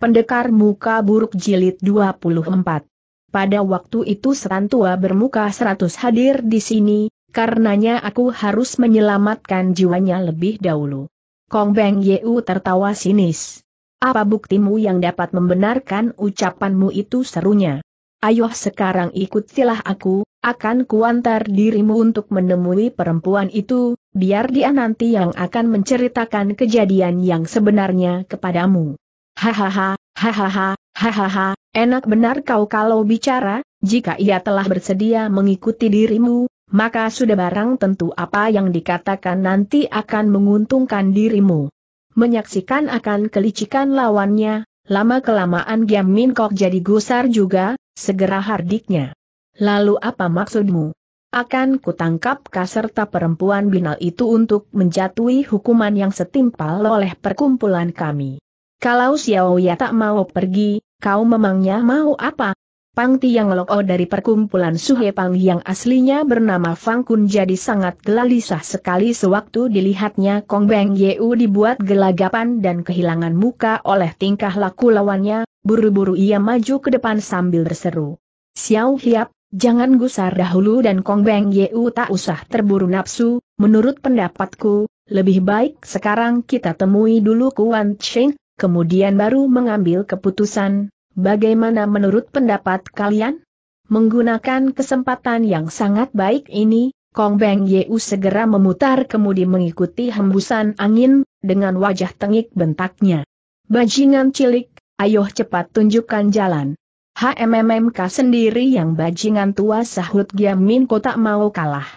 Pendekar Muka Buruk Jilid 24. Pada waktu itu seran tua bermuka seratus hadir di sini, karenanya aku harus menyelamatkan jiwanya lebih dahulu. Kong Beng Yeu tertawa sinis. Apa buktimu yang dapat membenarkan ucapanmu itu serunya? Ayo sekarang ikutilah aku, akan kuantar dirimu untuk menemui perempuan itu, biar dia nanti yang akan menceritakan kejadian yang sebenarnya kepadamu. Hahaha, hahaha, hahaha, enak benar kau kalau bicara, jika ia telah bersedia mengikuti dirimu, maka sudah barang tentu apa yang dikatakan nanti akan menguntungkan dirimu. Menyaksikan akan kelicikan lawannya, lama-kelamaan Giam Min Kok jadi gusar juga, segera hardiknya. Lalu apa maksudmu? Akan kutangkap kaserta perempuan binal itu untuk menjatuhi hukuman yang setimpal oleh perkumpulan kami. Kalau Xiao Ya tak mau pergi, kau memangnya mau apa? Pang Tiang o dari perkumpulan Suhe Pang yang aslinya bernama Fang Kun jadi sangat gelisah sekali sewaktu dilihatnya Kong Beng Yeu dibuat gelagapan dan kehilangan muka oleh tingkah laku lawannya, buru-buru ia maju ke depan sambil berseru. Xiao Hiap, Jangan gusar dahulu dan Kong Beng Yeu tak usah terburu nafsu, menurut pendapatku, lebih baik sekarang kita temui dulu Kuan Cheng, kemudian baru mengambil keputusan, bagaimana menurut pendapat kalian? Menggunakan kesempatan yang sangat baik ini, Kong Beng Yeu segera memutar kemudi mengikuti hembusan angin, dengan wajah tengik bentaknya. Bajingan cilik, ayo cepat tunjukkan jalan. HMMMK sendiri yang bajingan tua sahut Giam Min tak mau kalah.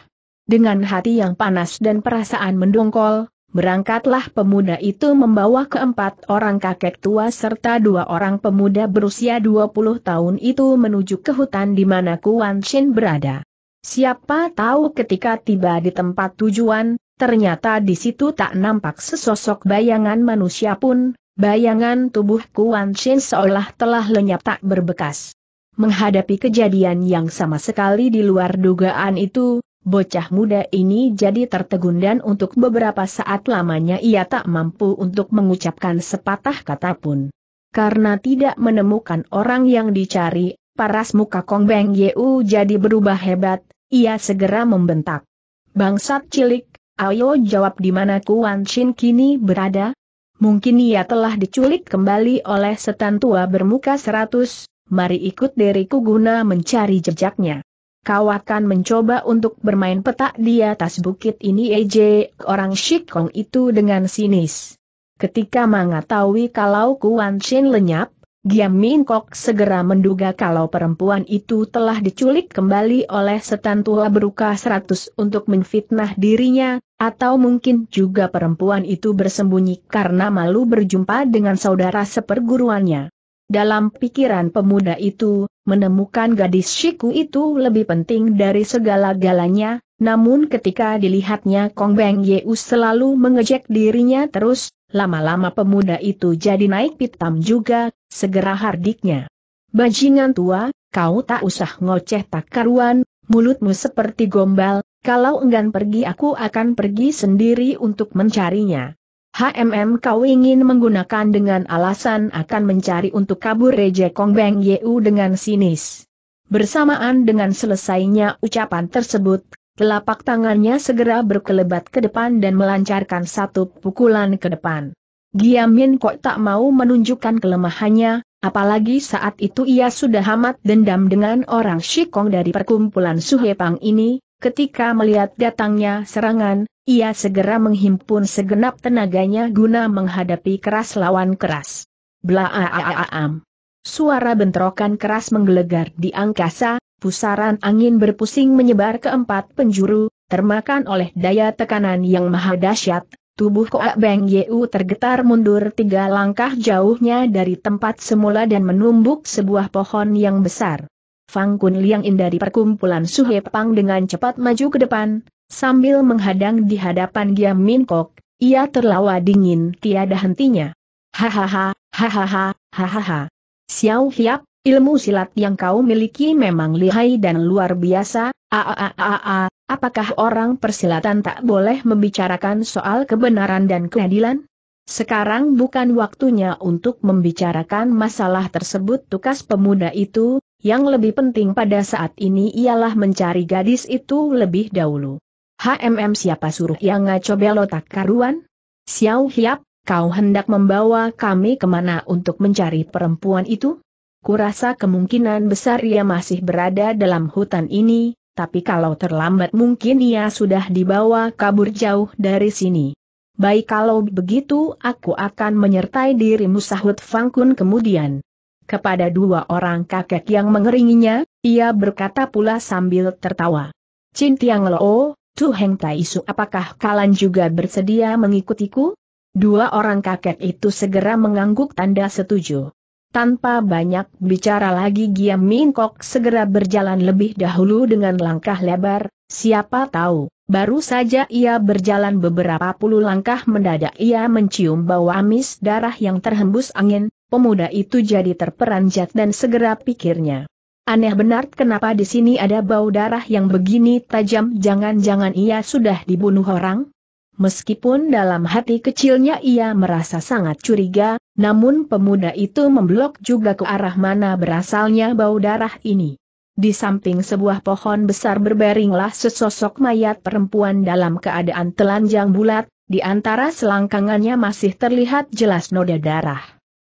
Dengan hati yang panas dan perasaan mendongkol, Berangkatlah pemuda itu membawa keempat orang kakek tua serta dua orang pemuda berusia 20 tahun itu menuju ke hutan di mana Kuan Shin berada. Siapa tahu ketika tiba di tempat tujuan, ternyata di situ tak nampak sesosok bayangan manusia pun, bayangan tubuh Kuan Shin seolah telah lenyap tak berbekas. Menghadapi kejadian yang sama sekali di luar dugaan itu, Bocah muda ini jadi tertegun dan untuk beberapa saat lamanya ia tak mampu untuk mengucapkan sepatah kata pun. Karena tidak menemukan orang yang dicari, paras muka Kong Beng Yeu jadi berubah hebat, ia segera membentak. Bangsat cilik, ayo jawab di mana Kuan Chin kini berada? Mungkin ia telah diculik kembali oleh setan tua bermuka seratus, mari ikut diriku guna mencari jejaknya kau akan mencoba untuk bermain petak di atas bukit ini EJ, eh, orang Shikong itu dengan sinis. Ketika mengetahui kalau Kuan Shin lenyap, Giam Min Kok segera menduga kalau perempuan itu telah diculik kembali oleh setan tua beruka seratus untuk menfitnah dirinya, atau mungkin juga perempuan itu bersembunyi karena malu berjumpa dengan saudara seperguruannya. Dalam pikiran pemuda itu, Menemukan gadis Shiku itu lebih penting dari segala-galanya, namun ketika dilihatnya Kong Beng Yeu selalu mengejek dirinya terus, lama-lama pemuda itu jadi naik pitam juga, segera hardiknya. Bajingan tua, kau tak usah ngoceh tak karuan, mulutmu seperti gombal, kalau enggan pergi aku akan pergi sendiri untuk mencarinya. HMM kau ingin menggunakan dengan alasan akan mencari untuk kabur Reje Kong Beng Yeu dengan sinis. Bersamaan dengan selesainya ucapan tersebut, telapak tangannya segera berkelebat ke depan dan melancarkan satu pukulan ke depan. Giamin kok tak mau menunjukkan kelemahannya, apalagi saat itu ia sudah amat dendam dengan orang Shikong dari perkumpulan Suhepang ini, ketika melihat datangnya serangan, ia segera menghimpun segenap tenaganya guna menghadapi keras lawan keras. Blaaaaam. Suara bentrokan keras menggelegar di angkasa, pusaran angin berpusing menyebar ke empat penjuru, termakan oleh daya tekanan yang maha dahsyat, Tubuh Koak Beng Yeu tergetar mundur tiga langkah jauhnya dari tempat semula dan menumbuk sebuah pohon yang besar. Fang Kun Liang dari perkumpulan Suhe Pang dengan cepat maju ke depan, Sambil menghadang di hadapan Giam Min Kok, ia terlawa dingin tiada hentinya. Hahaha, hahaha, hahaha. Xiao Hiap, ilmu silat yang kau miliki memang lihai dan luar biasa, aaaaa, apakah orang persilatan tak boleh membicarakan soal kebenaran dan keadilan? Sekarang bukan waktunya untuk membicarakan masalah tersebut tukas pemuda itu, yang lebih penting pada saat ini ialah mencari gadis itu lebih dahulu. HMM siapa suruh yang ngaco belotak karuan? Xiao Hiap, kau hendak membawa kami kemana untuk mencari perempuan itu? Kurasa kemungkinan besar ia masih berada dalam hutan ini, tapi kalau terlambat mungkin ia sudah dibawa kabur jauh dari sini. Baik kalau begitu aku akan menyertai dirimu sahut Fangkun kemudian. Kepada dua orang kakek yang mengeringinya, ia berkata pula sambil tertawa. Cintiang Lo, Tu Heng Taisu apakah kalian juga bersedia mengikutiku? Dua orang kakek itu segera mengangguk tanda setuju. Tanpa banyak bicara lagi Giam Min Kok segera berjalan lebih dahulu dengan langkah lebar, siapa tahu, baru saja ia berjalan beberapa puluh langkah mendadak ia mencium bau amis darah yang terhembus angin, pemuda itu jadi terperanjat dan segera pikirnya. Aneh benar kenapa di sini ada bau darah yang begini tajam jangan-jangan ia sudah dibunuh orang? Meskipun dalam hati kecilnya ia merasa sangat curiga, namun pemuda itu memblok juga ke arah mana berasalnya bau darah ini. Di samping sebuah pohon besar berbaringlah sesosok mayat perempuan dalam keadaan telanjang bulat, di antara selangkangannya masih terlihat jelas noda darah.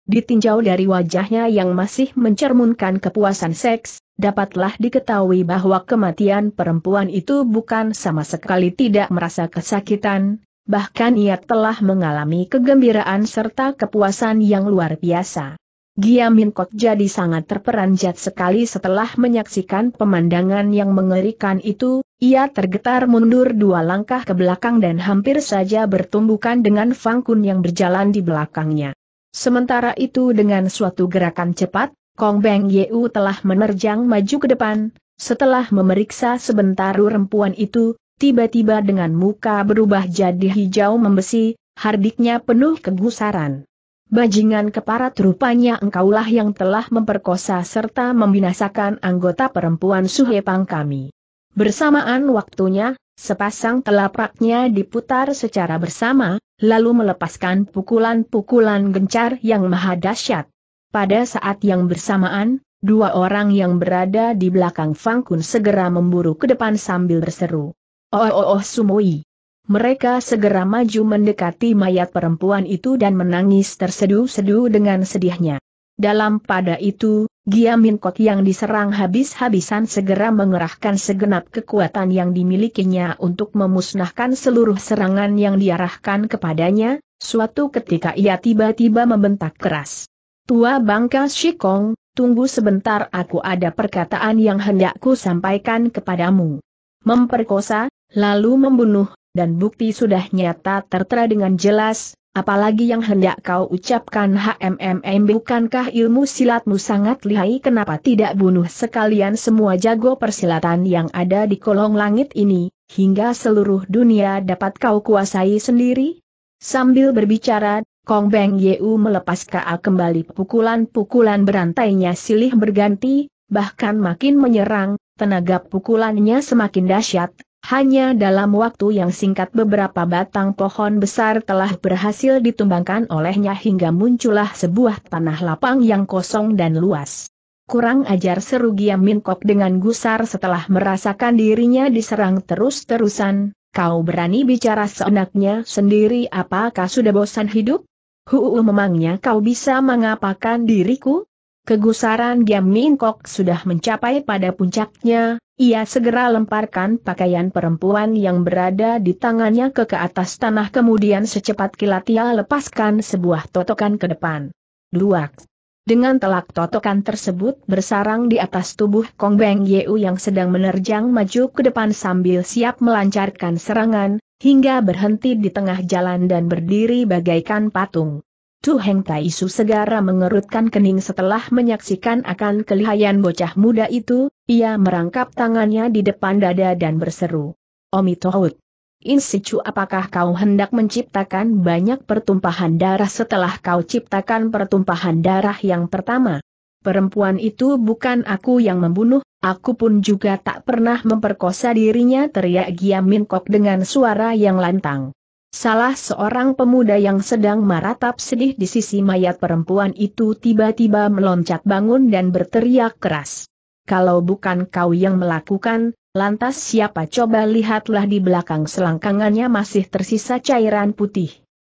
Ditinjau dari wajahnya yang masih mencerminkan kepuasan seks, dapatlah diketahui bahwa kematian perempuan itu bukan sama sekali tidak merasa kesakitan, bahkan ia telah mengalami kegembiraan serta kepuasan yang luar biasa. Gia Min Kot jadi sangat terperanjat sekali setelah menyaksikan pemandangan yang mengerikan itu, ia tergetar mundur dua langkah ke belakang dan hampir saja bertumbukan dengan Fang Kun yang berjalan di belakangnya. Sementara itu dengan suatu gerakan cepat, Kong Beng Yeu telah menerjang maju ke depan, setelah memeriksa sebentar perempuan itu, tiba-tiba dengan muka berubah jadi hijau membesi, hardiknya penuh kegusaran. Bajingan keparat rupanya engkaulah yang telah memperkosa serta membinasakan anggota perempuan Suhepang kami. Bersamaan waktunya, sepasang telapaknya diputar secara bersama, lalu melepaskan pukulan-pukulan gencar yang maha dahsyat. Pada saat yang bersamaan, dua orang yang berada di belakang Fang Kun segera memburu ke depan sambil berseru. Oh oh oh sumui. Mereka segera maju mendekati mayat perempuan itu dan menangis terseduh-seduh dengan sedihnya. Dalam pada itu, Giamin Kok yang diserang habis-habisan segera mengerahkan segenap kekuatan yang dimilikinya untuk memusnahkan seluruh serangan yang diarahkan kepadanya, suatu ketika ia tiba-tiba membentak keras. Tua Bangka Shikong, tunggu sebentar aku ada perkataan yang hendakku sampaikan kepadamu. Memperkosa, lalu membunuh, dan bukti sudah nyata tertera dengan jelas, Apalagi yang hendak kau ucapkan HMMM bukankah ilmu silatmu sangat lihai kenapa tidak bunuh sekalian semua jago persilatan yang ada di kolong langit ini, hingga seluruh dunia dapat kau kuasai sendiri? Sambil berbicara, Kong Beng Yeu melepas KA kembali pukulan-pukulan berantainya silih berganti, bahkan makin menyerang, tenaga pukulannya semakin dahsyat, hanya dalam waktu yang singkat beberapa batang pohon besar telah berhasil ditumbangkan olehnya hingga muncullah sebuah tanah lapang yang kosong dan luas. Kurang ajar seru Gia Minkok dengan gusar setelah merasakan dirinya diserang terus-terusan, kau berani bicara seenaknya sendiri apakah sudah bosan hidup? Huu memangnya kau bisa mengapakan diriku? Kegusaran Giam Min Kok sudah mencapai pada puncaknya, ia segera lemparkan pakaian perempuan yang berada di tangannya ke ke atas tanah kemudian secepat kilat ia lepaskan sebuah totokan ke depan. Luak. Dengan telak totokan tersebut bersarang di atas tubuh Kong Beng Yeu yang sedang menerjang maju ke depan sambil siap melancarkan serangan, hingga berhenti di tengah jalan dan berdiri bagaikan patung. Tu Heng Tai Su segera mengerutkan kening setelah menyaksikan akan kelihayan bocah muda itu, ia merangkap tangannya di depan dada dan berseru. Omi Tohut. Insicu apakah kau hendak menciptakan banyak pertumpahan darah setelah kau ciptakan pertumpahan darah yang pertama? Perempuan itu bukan aku yang membunuh, aku pun juga tak pernah memperkosa dirinya teriak Giam Min Kok dengan suara yang lantang. Salah seorang pemuda yang sedang maratap sedih di sisi mayat perempuan itu tiba-tiba meloncat bangun dan berteriak keras. Kalau bukan kau yang melakukan, lantas siapa coba lihatlah di belakang selangkangannya masih tersisa cairan putih.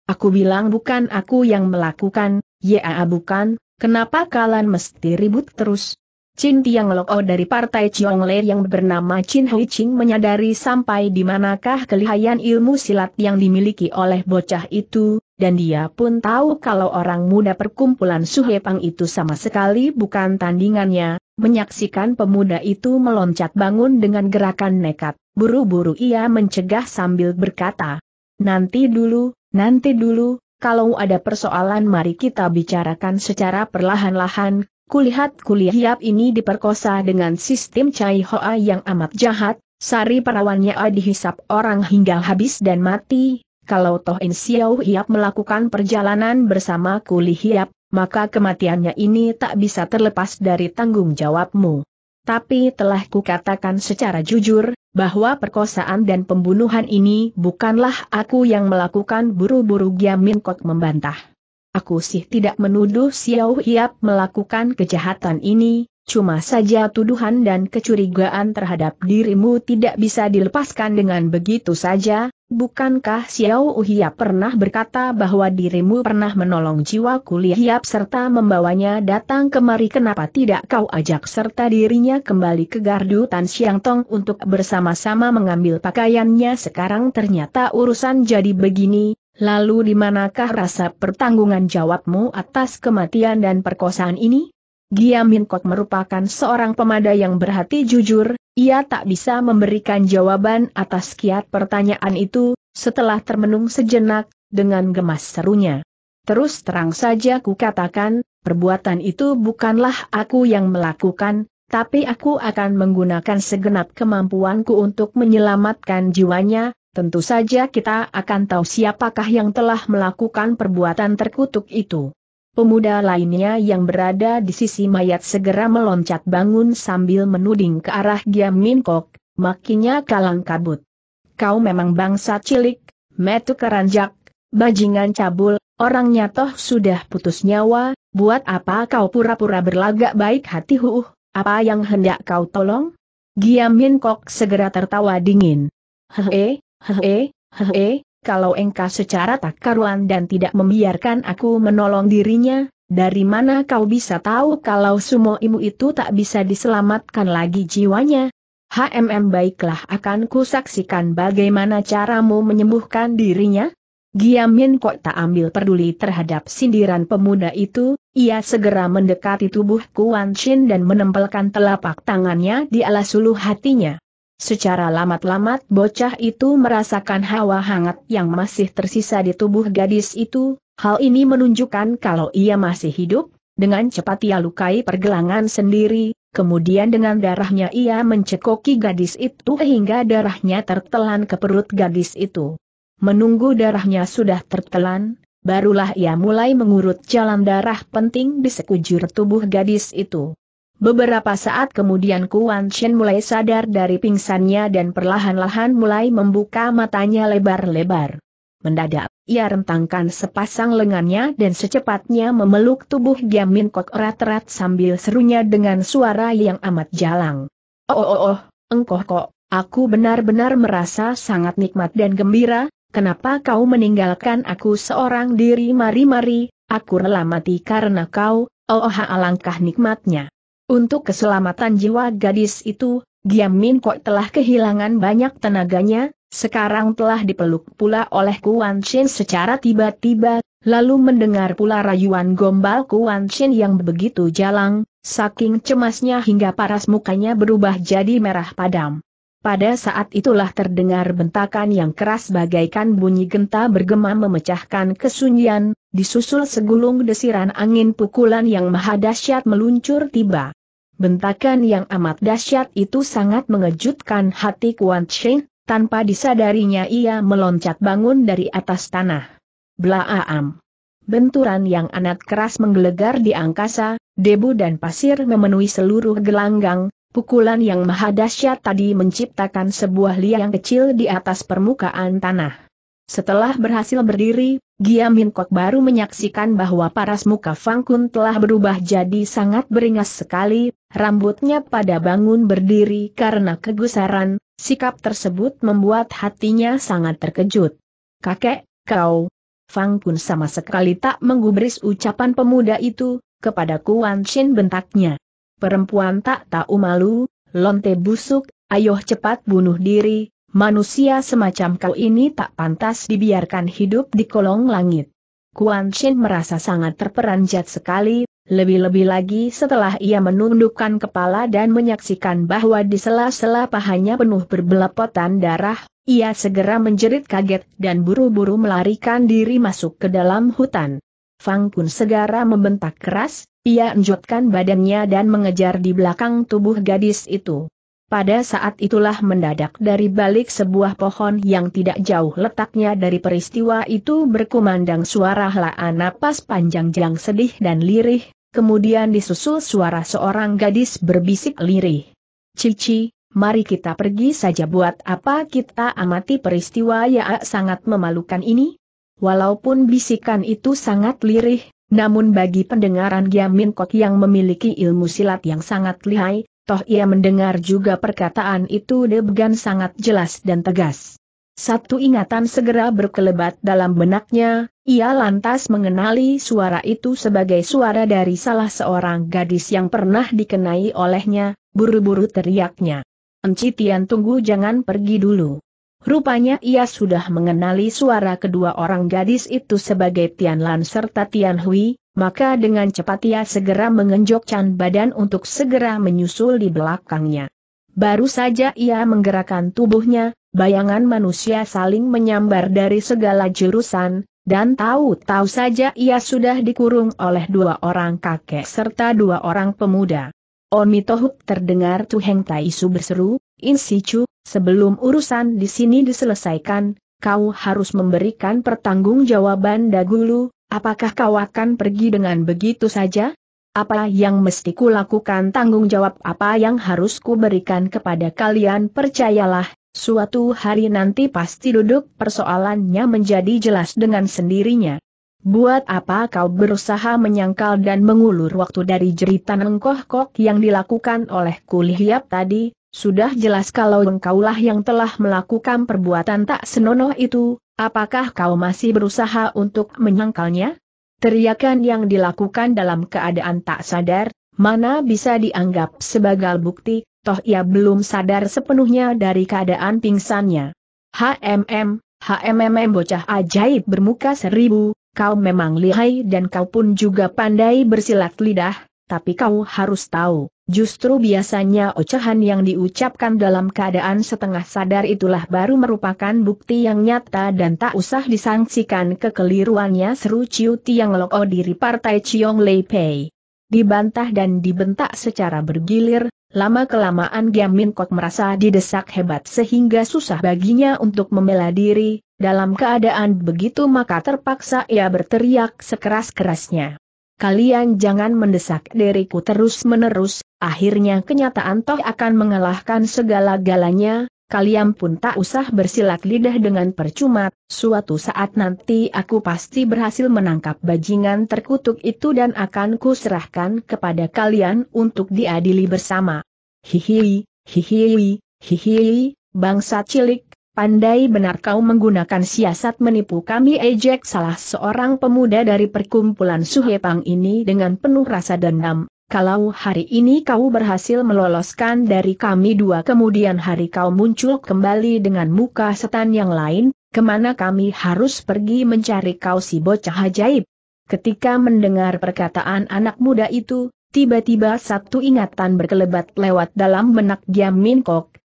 Aku bilang bukan aku yang melakukan, ya bukan, kenapa kalian mesti ribut terus? Chin Tiang Loko oh dari partai Chiong Le yang bernama Chin Hui Ching menyadari sampai di manakah kelihayan ilmu silat yang dimiliki oleh bocah itu, dan dia pun tahu kalau orang muda perkumpulan Pang itu sama sekali bukan tandingannya, menyaksikan pemuda itu meloncat bangun dengan gerakan nekat, buru-buru ia mencegah sambil berkata, Nanti dulu, nanti dulu, kalau ada persoalan mari kita bicarakan secara perlahan-lahan, Kulihat kuliah ini diperkosa dengan sistem Cai Hoa yang amat jahat, sari perawannya dihisap orang hingga habis dan mati, kalau Toh In Xiao Hiap melakukan perjalanan bersama Kuli Hiap, maka kematiannya ini tak bisa terlepas dari tanggung jawabmu. Tapi telah kukatakan secara jujur, bahwa perkosaan dan pembunuhan ini bukanlah aku yang melakukan buru-buru Giam Min Kok membantah. Aku sih tidak menuduh Xiao Hiap melakukan kejahatan ini, cuma saja tuduhan dan kecurigaan terhadap dirimu tidak bisa dilepaskan dengan begitu saja, bukankah Xiao Hiap pernah berkata bahwa dirimu pernah menolong jiwa kuliah Hiap serta membawanya datang kemari kenapa tidak kau ajak serta dirinya kembali ke Gardu Tan Xiang Tong untuk bersama-sama mengambil pakaiannya sekarang ternyata urusan jadi begini, Lalu di manakah rasa pertanggungan jawabmu atas kematian dan perkosaan ini? Giamin merupakan seorang pemada yang berhati jujur, ia tak bisa memberikan jawaban atas kiat pertanyaan itu, setelah termenung sejenak, dengan gemas serunya. Terus terang saja ku katakan, perbuatan itu bukanlah aku yang melakukan, tapi aku akan menggunakan segenap kemampuanku untuk menyelamatkan jiwanya, Tentu saja kita akan tahu siapakah yang telah melakukan perbuatan terkutuk itu. Pemuda lainnya yang berada di sisi mayat segera meloncat bangun sambil menuding ke arah Giam Min Kok, makinya kalang kabut. Kau memang bangsa cilik, metu keranjak, bajingan cabul, orangnya toh sudah putus nyawa, buat apa kau pura-pura berlagak baik hati Huuh, apa yang hendak kau tolong? Giam Min Kok segera tertawa dingin. Hehe, eh, Eh, hehe, kalau engkau secara tak karuan dan tidak membiarkan aku menolong dirinya, dari mana kau bisa tahu kalau imu itu tak bisa diselamatkan lagi jiwanya? HMM baiklah akan kusaksikan bagaimana caramu menyembuhkan dirinya? Giamin kok tak ambil peduli terhadap sindiran pemuda itu, ia segera mendekati tubuh Kuan Chin dan menempelkan telapak tangannya di alas ulu hatinya. Secara lamat-lamat bocah itu merasakan hawa hangat yang masih tersisa di tubuh gadis itu, hal ini menunjukkan kalau ia masih hidup, dengan cepat ia lukai pergelangan sendiri, kemudian dengan darahnya ia mencekoki gadis itu hingga darahnya tertelan ke perut gadis itu. Menunggu darahnya sudah tertelan, barulah ia mulai mengurut jalan darah penting di sekujur tubuh gadis itu. Beberapa saat kemudian Kuan Chen mulai sadar dari pingsannya dan perlahan-lahan mulai membuka matanya lebar-lebar. Mendadak, ia rentangkan sepasang lengannya dan secepatnya memeluk tubuh Giamin Kok erat-erat sambil serunya dengan suara yang amat jalang. Oh oh oh, engkoh kok, aku benar-benar merasa sangat nikmat dan gembira, kenapa kau meninggalkan aku seorang diri mari-mari, aku rela mati karena kau, oh, oh alangkah nikmatnya. Untuk keselamatan jiwa gadis itu, Giam Min Kok telah kehilangan banyak tenaganya, sekarang telah dipeluk pula oleh Kuan Shin secara tiba-tiba, lalu mendengar pula rayuan gombal Kuan Shin yang begitu jalang, saking cemasnya hingga paras mukanya berubah jadi merah padam. Pada saat itulah terdengar bentakan yang keras bagaikan bunyi genta bergema memecahkan kesunyian, disusul segulung desiran angin pukulan yang maha dahsyat meluncur tiba. Bentakan yang amat dahsyat itu sangat mengejutkan hati Kuan Cheng, tanpa disadarinya ia meloncat bangun dari atas tanah. Blaaam! Benturan yang anat keras menggelegar di angkasa, debu dan pasir memenuhi seluruh gelanggang, Pukulan yang maha dahsyat tadi menciptakan sebuah liang kecil di atas permukaan tanah. Setelah berhasil berdiri, Gia Minkok baru menyaksikan bahwa paras muka Fang Kun telah berubah jadi sangat beringas sekali, rambutnya pada bangun berdiri karena kegusaran, sikap tersebut membuat hatinya sangat terkejut. Kakek, kau, Fang Kun sama sekali tak menggubris ucapan pemuda itu, kepada Kuan Chin bentaknya perempuan tak tahu malu, lonte busuk, ayoh cepat bunuh diri, manusia semacam kau ini tak pantas dibiarkan hidup di kolong langit. Kuan Shin merasa sangat terperanjat sekali, lebih-lebih lagi setelah ia menundukkan kepala dan menyaksikan bahwa di sela-sela pahanya penuh berbelepotan darah, ia segera menjerit kaget dan buru-buru melarikan diri masuk ke dalam hutan. Fang Kun segera membentak keras, ia enjutkan badannya dan mengejar di belakang tubuh gadis itu. Pada saat itulah mendadak dari balik sebuah pohon yang tidak jauh letaknya dari peristiwa itu berkumandang suara helaan napas panjang jelang sedih dan lirih, kemudian disusul suara seorang gadis berbisik lirih. Cici, mari kita pergi saja buat apa kita amati peristiwa yang sangat memalukan ini? Walaupun bisikan itu sangat lirih, namun bagi pendengaran Giamin Kok yang memiliki ilmu silat yang sangat lihai, toh ia mendengar juga perkataan itu Debgan sangat jelas dan tegas. Satu ingatan segera berkelebat dalam benaknya, ia lantas mengenali suara itu sebagai suara dari salah seorang gadis yang pernah dikenai olehnya, buru-buru teriaknya. Encitian tunggu jangan pergi dulu. Rupanya ia sudah mengenali suara kedua orang gadis itu sebagai Tian Lan serta Tian Hui, maka dengan cepat ia segera mengenjokkan badan untuk segera menyusul di belakangnya. Baru saja ia menggerakkan tubuhnya, bayangan manusia saling menyambar dari segala jurusan, dan tahu-tahu saja ia sudah dikurung oleh dua orang kakek serta dua orang pemuda. Oni Tohuk terdengar Tuheng Taisu berseru, Insicu, sebelum urusan di sini diselesaikan, kau harus memberikan pertanggungjawaban dahulu, apakah kau akan pergi dengan begitu saja? Apa yang mesti ku lakukan tanggung jawab apa yang harus ku berikan kepada kalian percayalah, suatu hari nanti pasti duduk persoalannya menjadi jelas dengan sendirinya. Buat apa kau berusaha menyangkal dan mengulur waktu dari jeritan engkoh-kok yang dilakukan oleh kulihiap tadi, sudah jelas kalau engkaulah yang telah melakukan perbuatan tak senonoh itu, apakah kau masih berusaha untuk menyangkalnya? Teriakan yang dilakukan dalam keadaan tak sadar, mana bisa dianggap sebagai bukti, toh ia belum sadar sepenuhnya dari keadaan pingsannya. HMM, HMM bocah ajaib bermuka seribu, kau memang lihai dan kau pun juga pandai bersilat lidah, tapi kau harus tahu Justru biasanya ocehan yang diucapkan dalam keadaan setengah sadar itulah baru merupakan bukti yang nyata dan tak usah disangsikan kekeliruannya seru Ciu Tiang Lok oh diri partai Ciong Lei Pei. Dibantah dan dibentak secara bergilir, lama-kelamaan Giam Min Kok merasa didesak hebat sehingga susah baginya untuk membela diri, dalam keadaan begitu maka terpaksa ia berteriak sekeras-kerasnya kalian jangan mendesak diriku terus-menerus, akhirnya kenyataan toh akan mengalahkan segala-galanya, kalian pun tak usah bersilat lidah dengan percuma, suatu saat nanti aku pasti berhasil menangkap bajingan terkutuk itu dan akan kuserahkan kepada kalian untuk diadili bersama. Hihihi, hihihi, hihihi, bangsa cilik, Pandai benar kau menggunakan siasat menipu kami ejek salah seorang pemuda dari perkumpulan Suhepang ini dengan penuh rasa dendam. Kalau hari ini kau berhasil meloloskan dari kami dua kemudian hari kau muncul kembali dengan muka setan yang lain, kemana kami harus pergi mencari kau si bocah ajaib? Ketika mendengar perkataan anak muda itu, tiba-tiba satu ingatan berkelebat lewat dalam benak Giam Min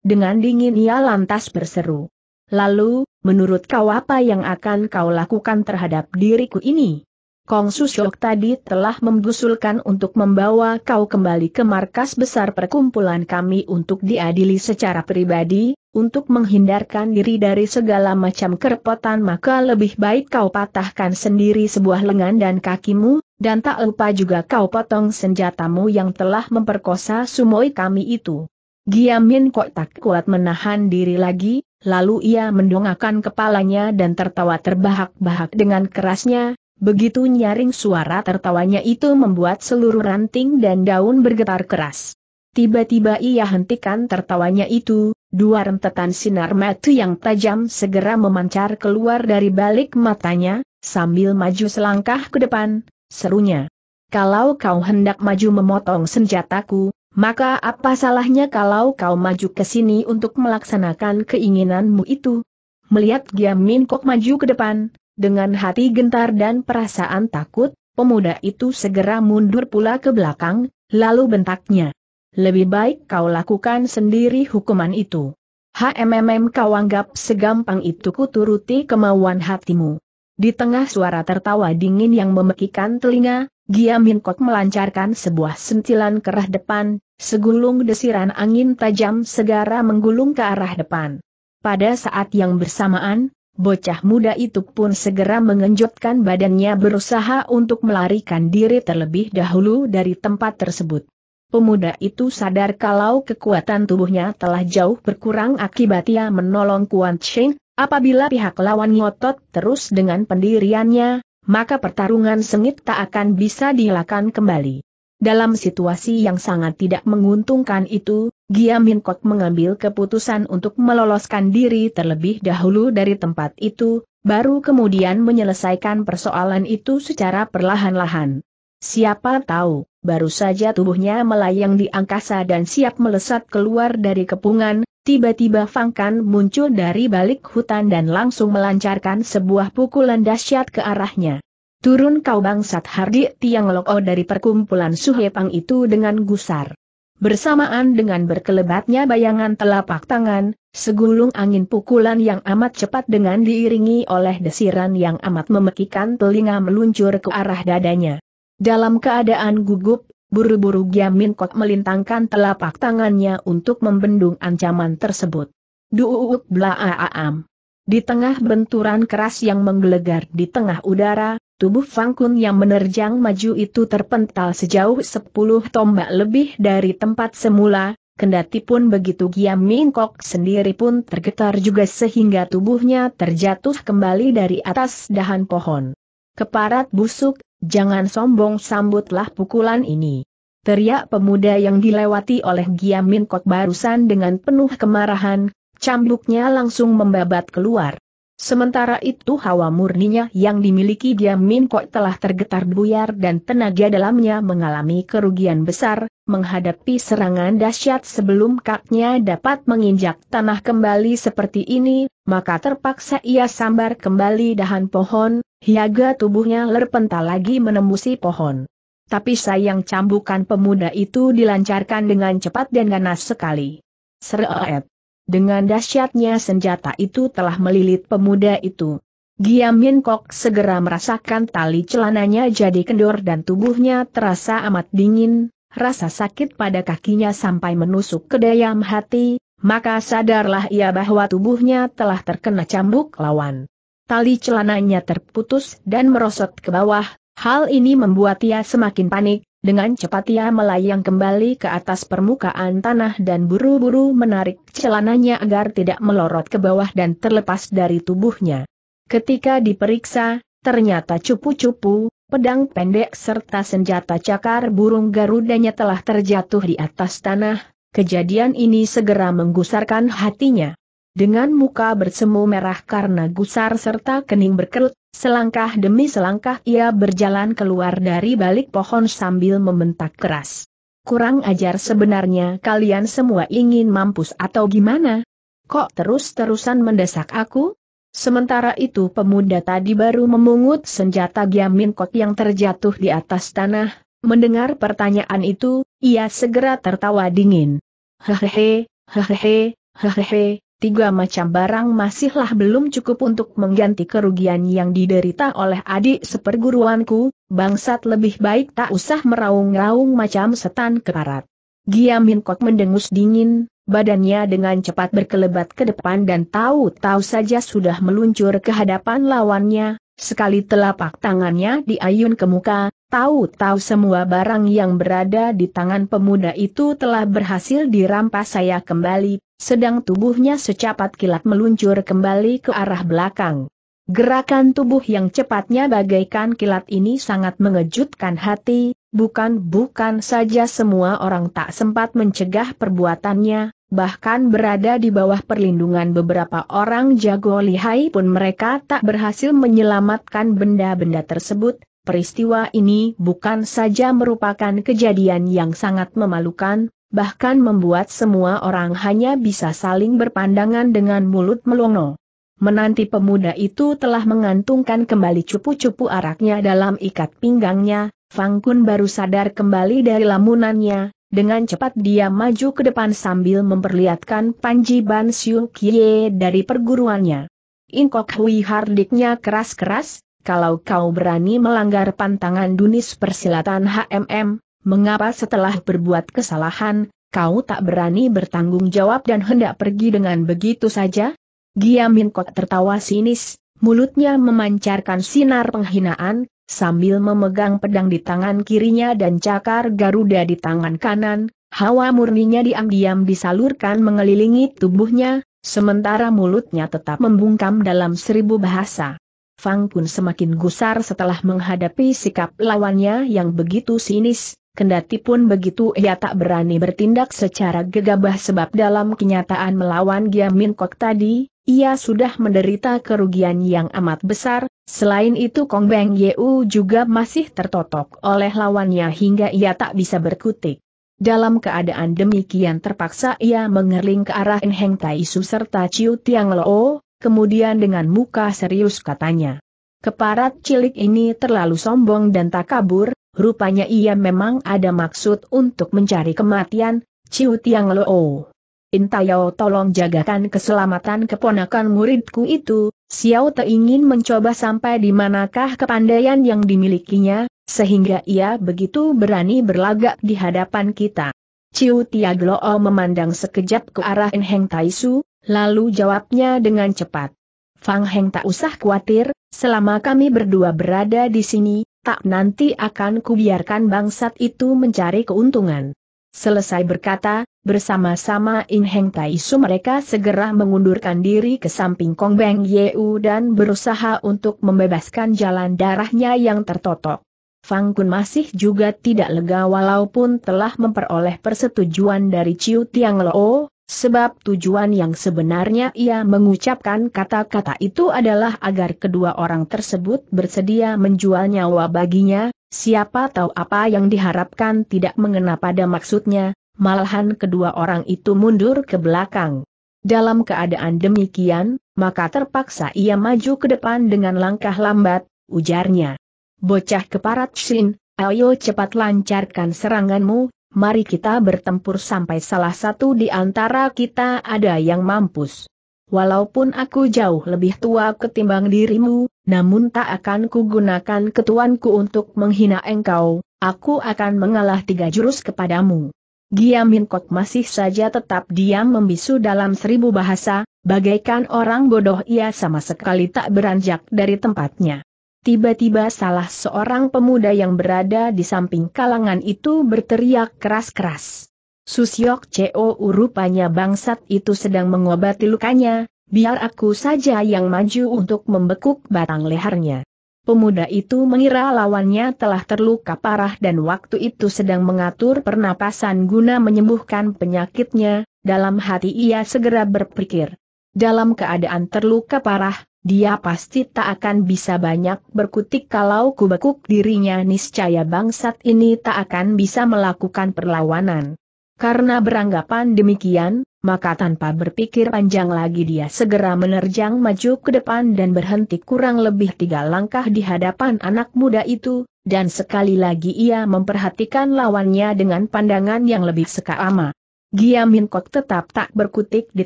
dengan dingin ia lantas berseru. Lalu, menurut kau apa yang akan kau lakukan terhadap diriku ini? Kong Susyok tadi telah membusulkan untuk membawa kau kembali ke markas besar perkumpulan kami untuk diadili secara pribadi, untuk menghindarkan diri dari segala macam kerepotan maka lebih baik kau patahkan sendiri sebuah lengan dan kakimu, dan tak lupa juga kau potong senjatamu yang telah memperkosa sumoi kami itu. Giamin kok tak kuat menahan diri lagi, lalu ia mendongakkan kepalanya dan tertawa terbahak-bahak dengan kerasnya, begitu nyaring suara tertawanya itu membuat seluruh ranting dan daun bergetar keras. Tiba-tiba ia hentikan tertawanya itu, dua rentetan sinar mata yang tajam segera memancar keluar dari balik matanya, sambil maju selangkah ke depan, serunya. Kalau kau hendak maju memotong senjataku, maka apa salahnya kalau kau maju ke sini untuk melaksanakan keinginanmu itu? Melihat Giam Min Kok maju ke depan, dengan hati gentar dan perasaan takut, pemuda itu segera mundur pula ke belakang, lalu bentaknya. Lebih baik kau lakukan sendiri hukuman itu. HMMM kau anggap segampang itu kuturuti kemauan hatimu. Di tengah suara tertawa dingin yang memekikan telinga, Gia Minkok melancarkan sebuah sentilan ke arah depan, segulung desiran angin tajam segera menggulung ke arah depan. Pada saat yang bersamaan, bocah muda itu pun segera mengenjotkan badannya berusaha untuk melarikan diri terlebih dahulu dari tempat tersebut. Pemuda itu sadar kalau kekuatan tubuhnya telah jauh berkurang akibat ia menolong Kuan Cheng, Apabila pihak lawan ngotot terus dengan pendiriannya, maka pertarungan sengit tak akan bisa dilakukan kembali. Dalam situasi yang sangat tidak menguntungkan itu, Gia Min Kok mengambil keputusan untuk meloloskan diri terlebih dahulu dari tempat itu, baru kemudian menyelesaikan persoalan itu secara perlahan-lahan. Siapa tahu, baru saja tubuhnya melayang di angkasa dan siap melesat keluar dari kepungan, Tiba-tiba Fang Kan muncul dari balik hutan dan langsung melancarkan sebuah pukulan dahsyat ke arahnya. Turun kau bangsat Hardi Tiang Loko dari perkumpulan Suhepang itu dengan gusar. Bersamaan dengan berkelebatnya bayangan telapak tangan, segulung angin pukulan yang amat cepat dengan diiringi oleh desiran yang amat memekikan telinga meluncur ke arah dadanya. Dalam keadaan gugup, Buru-buru Giamin Kok melintangkan telapak tangannya untuk membendung ancaman tersebut. Duuk blaaam. Di tengah benturan keras yang menggelegar di tengah udara, tubuh Fang Kun yang menerjang maju itu terpental sejauh 10 tombak lebih dari tempat semula, Kendati pun begitu Giam Kok sendiri pun tergetar juga sehingga tubuhnya terjatuh kembali dari atas dahan pohon. Keparat busuk, jangan sombong sambutlah pukulan ini. Teriak pemuda yang dilewati oleh Giamin Kok barusan dengan penuh kemarahan, cambuknya langsung membabat keluar. Sementara itu hawa murninya yang dimiliki dia Min Kok telah tergetar buyar dan tenaga dalamnya mengalami kerugian besar, menghadapi serangan dahsyat sebelum kaknya dapat menginjak tanah kembali seperti ini, maka terpaksa ia sambar kembali dahan pohon, hingga tubuhnya lerpenta lagi menembusi pohon. Tapi sayang cambukan pemuda itu dilancarkan dengan cepat dan ganas sekali. Seret. Dengan dahsyatnya senjata itu telah melilit pemuda itu. Giam Min Kok segera merasakan tali celananya jadi kendor dan tubuhnya terasa amat dingin, rasa sakit pada kakinya sampai menusuk ke dayam hati, maka sadarlah ia bahwa tubuhnya telah terkena cambuk lawan. Tali celananya terputus dan merosot ke bawah, hal ini membuat ia semakin panik, dengan cepat ia melayang kembali ke atas permukaan tanah dan buru-buru menarik celananya agar tidak melorot ke bawah dan terlepas dari tubuhnya. Ketika diperiksa, ternyata cupu-cupu, pedang pendek serta senjata cakar burung garudanya telah terjatuh di atas tanah, kejadian ini segera menggusarkan hatinya dengan muka bersemu merah karena gusar serta kening berkerut, selangkah demi selangkah ia berjalan keluar dari balik pohon sambil membentak keras. Kurang ajar sebenarnya kalian semua ingin mampus atau gimana? Kok terus-terusan mendesak aku? Sementara itu pemuda tadi baru memungut senjata Giamin Kot yang terjatuh di atas tanah, mendengar pertanyaan itu, ia segera tertawa dingin. Hehehe, hehehe, hehehe, tiga macam barang masihlah belum cukup untuk mengganti kerugian yang diderita oleh adik seperguruanku, bangsat lebih baik tak usah meraung-raung macam setan keparat. Giamin Kok mendengus dingin, badannya dengan cepat berkelebat ke depan dan tahu-tahu saja sudah meluncur ke hadapan lawannya, Sekali telapak tangannya diayun ke muka, tahu-tahu semua barang yang berada di tangan pemuda itu telah berhasil dirampas saya kembali, sedang tubuhnya secepat kilat meluncur kembali ke arah belakang. Gerakan tubuh yang cepatnya bagaikan kilat ini sangat mengejutkan hati, bukan-bukan saja semua orang tak sempat mencegah perbuatannya, bahkan berada di bawah perlindungan beberapa orang jago lihai pun mereka tak berhasil menyelamatkan benda-benda tersebut. Peristiwa ini bukan saja merupakan kejadian yang sangat memalukan, bahkan membuat semua orang hanya bisa saling berpandangan dengan mulut melongo. Menanti pemuda itu telah mengantungkan kembali cupu-cupu araknya dalam ikat pinggangnya, Fang Kun baru sadar kembali dari lamunannya, dengan cepat dia maju ke depan sambil memperlihatkan Panji Ban Siu Kie dari perguruannya. Inkok Hui hardiknya keras-keras, kalau kau berani melanggar pantangan dunis persilatan HMM, mengapa setelah berbuat kesalahan, kau tak berani bertanggung jawab dan hendak pergi dengan begitu saja? Giam Inkok tertawa sinis, mulutnya memancarkan sinar penghinaan, sambil memegang pedang di tangan kirinya dan cakar Garuda di tangan kanan, hawa murninya diam-diam disalurkan mengelilingi tubuhnya, sementara mulutnya tetap membungkam dalam seribu bahasa. Fang pun semakin gusar setelah menghadapi sikap lawannya yang begitu sinis, kendati pun begitu ia tak berani bertindak secara gegabah sebab dalam kenyataan melawan Giamin Kok tadi, ia sudah menderita kerugian yang amat besar, Selain itu Kong Beng Yeu juga masih tertotok oleh lawannya hingga ia tak bisa berkutik. Dalam keadaan demikian terpaksa ia mengerling ke arah Nheng Tai Su serta Ciu Tiang Lo, kemudian dengan muka serius katanya. Keparat cilik ini terlalu sombong dan tak kabur. rupanya ia memang ada maksud untuk mencari kematian, Ciu Tiang Lo. Intayo tolong jagakan keselamatan keponakan muridku itu, Xiao Te ingin mencoba sampai di manakah kepandaian yang dimilikinya, sehingga ia begitu berani berlagak di hadapan kita. Ciu Tiagloo memandang sekejap ke arah En Heng Taisu, lalu jawabnya dengan cepat. Fang Heng tak usah khawatir, selama kami berdua berada di sini, tak nanti akan kubiarkan bangsat itu mencari keuntungan. Selesai berkata, Bersama-sama In Heng Tai Su mereka segera mengundurkan diri ke samping Kong Beng Yeu dan berusaha untuk membebaskan jalan darahnya yang tertotok. Fang Kun masih juga tidak lega walaupun telah memperoleh persetujuan dari Ciu Tiang Lo, sebab tujuan yang sebenarnya ia mengucapkan kata-kata itu adalah agar kedua orang tersebut bersedia menjual nyawa baginya, siapa tahu apa yang diharapkan tidak mengena pada maksudnya, malahan kedua orang itu mundur ke belakang. Dalam keadaan demikian, maka terpaksa ia maju ke depan dengan langkah lambat, ujarnya. Bocah keparat Shin, ayo cepat lancarkan seranganmu, mari kita bertempur sampai salah satu di antara kita ada yang mampus. Walaupun aku jauh lebih tua ketimbang dirimu, namun tak akan kugunakan ketuanku untuk menghina engkau, aku akan mengalah tiga jurus kepadamu. Giamin Kot masih saja tetap diam membisu dalam seribu bahasa, bagaikan orang bodoh ia sama sekali tak beranjak dari tempatnya. Tiba-tiba salah seorang pemuda yang berada di samping kalangan itu berteriak keras-keras. Susyok CO rupanya bangsat itu sedang mengobati lukanya, biar aku saja yang maju untuk membekuk batang lehernya. Pemuda itu mengira lawannya telah terluka parah dan waktu itu sedang mengatur pernapasan guna menyembuhkan penyakitnya, dalam hati ia segera berpikir. Dalam keadaan terluka parah, dia pasti tak akan bisa banyak berkutik kalau kubekuk dirinya niscaya bangsat ini tak akan bisa melakukan perlawanan. Karena beranggapan demikian, maka tanpa berpikir panjang lagi dia segera menerjang maju ke depan dan berhenti kurang lebih tiga langkah di hadapan anak muda itu, dan sekali lagi ia memperhatikan lawannya dengan pandangan yang lebih sekaama. Giam Kok tetap tak berkutik di